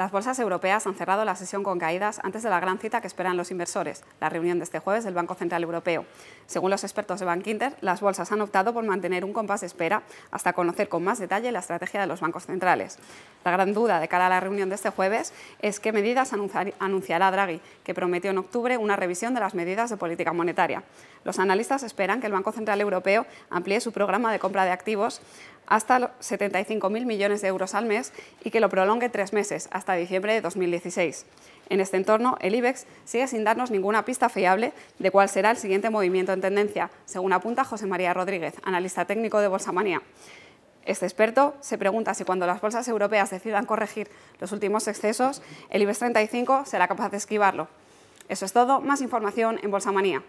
Las bolsas europeas han cerrado la sesión con caídas antes de la gran cita que esperan los inversores, la reunión de este jueves del Banco Central Europeo. Según los expertos de Bankinter, las bolsas han optado por mantener un compás de espera hasta conocer con más detalle la estrategia de los bancos centrales. La gran duda de cara a la reunión de este jueves es qué medidas anunciará Draghi, que prometió en octubre una revisión de las medidas de política monetaria. Los analistas esperan que el Banco Central Europeo amplíe su programa de compra de activos hasta 75.000 millones de euros al mes y que lo prolongue tres meses, hasta diciembre de 2016. En este entorno, el IBEX sigue sin darnos ninguna pista fiable de cuál será el siguiente movimiento en tendencia, según apunta José María Rodríguez, analista técnico de Bolsamanía. Este experto se pregunta si cuando las bolsas europeas decidan corregir los últimos excesos, el IBEX 35 será capaz de esquivarlo. Eso es todo, más información en Manía.